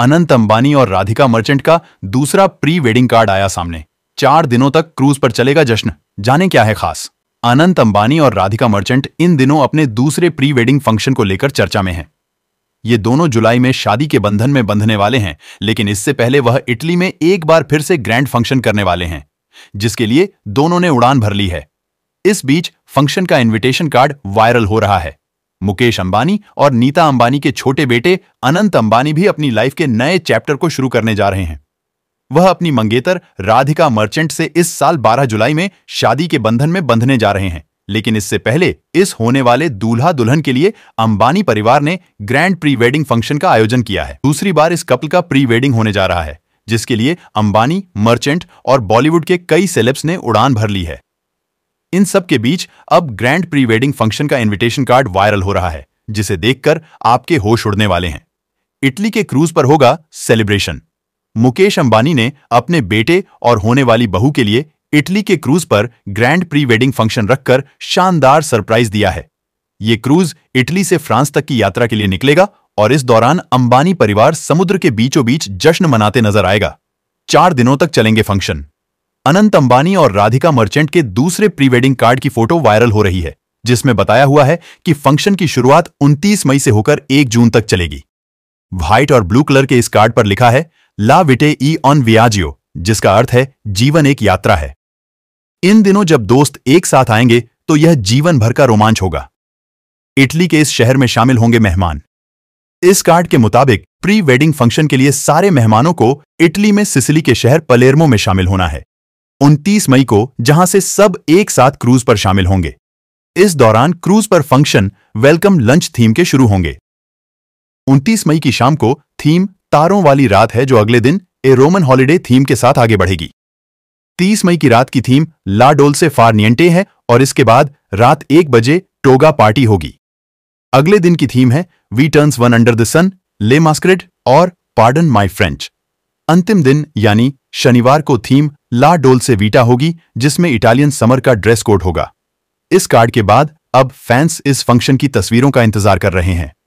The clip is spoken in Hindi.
अनंत अंबानी और राधिका मर्चेंट का दूसरा प्री वेडिंग कार्ड आया सामने चार दिनों तक क्रूज पर चलेगा जश्न जाने क्या है खास अनंत अंबानी और राधिका मर्चेंट इन दिनों अपने दूसरे प्री वेडिंग फंक्शन को लेकर चर्चा में हैं ये दोनों जुलाई में शादी के बंधन में बंधने वाले हैं लेकिन इससे पहले वह इटली में एक बार फिर से ग्रैंड फंक्शन करने वाले हैं जिसके लिए दोनों ने उड़ान भर ली है इस बीच फंक्शन का इन्विटेशन कार्ड वायरल हो रहा है मुकेश अंबानी और नीता अंबानी के छोटे बेटे अनंत अंबानी भी अपनी लाइफ के नए चैप्टर को शुरू करने जा रहे हैं वह अपनी मंगेतर राधिका मर्चेंट से इस साल 12 जुलाई में शादी के बंधन में बंधने जा रहे हैं लेकिन इससे पहले इस होने वाले दूल्हा दुल्हन के लिए अंबानी परिवार ने ग्रैंड प्री वेडिंग फंक्शन का आयोजन किया है दूसरी बार इस कपल का प्री वेडिंग होने जा रहा है जिसके लिए अंबानी मर्चेंट और बॉलीवुड के कई सेलेब्स ने उड़ान भर ली है इन सब के बीच अब ग्रैंड प्री वेडिंग फंक्शन का इनविटेशन कार्ड वायरल हो रहा है जिसे देखकर आपके होश उड़ने वाले हैं इटली के क्रूज पर होगा सेलिब्रेशन मुकेश अंबानी ने अपने बेटे और होने वाली बहू के लिए इटली के क्रूज पर ग्रैंड प्री वेडिंग फंक्शन रखकर शानदार सरप्राइज दिया है ये क्रूज इटली से फ्रांस तक की यात्रा के लिए निकलेगा और इस दौरान अंबानी परिवार समुद्र के बीचों बीच जश्न मनाते नजर आएगा चार दिनों तक चलेंगे फंक्शन अनंत अंबानी और राधिका मर्चेंट के दूसरे प्री वेडिंग कार्ड की फोटो वायरल हो रही है जिसमें बताया हुआ है कि फंक्शन की शुरुआत 29 मई से होकर 1 जून तक चलेगी व्हाइट और ब्लू कलर के इस कार्ड पर लिखा है ला विटे ई ऑन वियाजियो जिसका अर्थ है जीवन एक यात्रा है इन दिनों जब दोस्त एक साथ आएंगे तो यह जीवन भर का रोमांच होगा इटली के इस शहर में शामिल होंगे मेहमान इस कार्ड के मुताबिक प्री वेडिंग फंक्शन के लिए सारे मेहमानों को इटली में सिसिली के शहर पलेर्मो में शामिल होना है 29 मई को जहां से सब एक साथ क्रूज पर शामिल होंगे इस दौरान क्रूज पर फंक्शन वेलकम लंच थीम के शुरू होंगे 29 मई की शाम को थीम तारों वाली रात है जो अगले दिन ए रोमन हॉलीडे थीम के साथ आगे बढ़ेगी 30 मई की रात की थीम ला डोल से नियंटे है और इसके बाद रात एक बजे टोगा पार्टी होगी अगले दिन की थीम है V turns one under the sun le masquerade और पार्डन माई फ्रेंच अंतिम दिन यानी शनिवार को थीम ला डोल से वीटा होगी जिसमें इटालियन समर का ड्रेस कोड होगा इस कार्ड के बाद अब फैंस इस फंक्शन की तस्वीरों का इंतजार कर रहे हैं